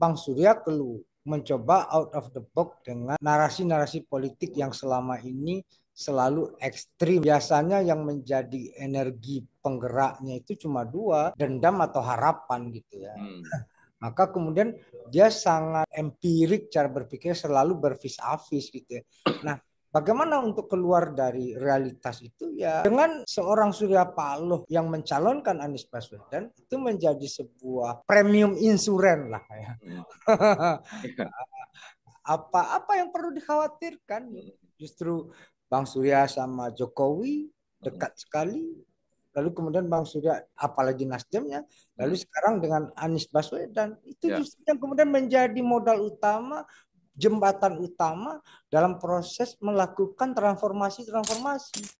Bang Surya kelu mencoba out of the box dengan narasi-narasi politik yang selama ini selalu ekstrim. Biasanya yang menjadi energi penggeraknya itu cuma dua, dendam atau harapan gitu ya. Hmm. Maka kemudian dia sangat empirik cara berpikir selalu bervis-avis gitu ya. Nah Bagaimana untuk keluar dari realitas itu ya dengan seorang Surya Paloh yang mencalonkan Anies Baswedan itu menjadi sebuah premium insuren lah ya. Apa-apa iya. yang perlu dikhawatirkan justru Bang Surya sama Jokowi dekat sekali lalu kemudian Bang Surya apalagi Nasdemnya lalu hmm. sekarang dengan Anies Baswedan itu ya. justru yang kemudian menjadi modal utama jembatan utama dalam proses melakukan transformasi-transformasi.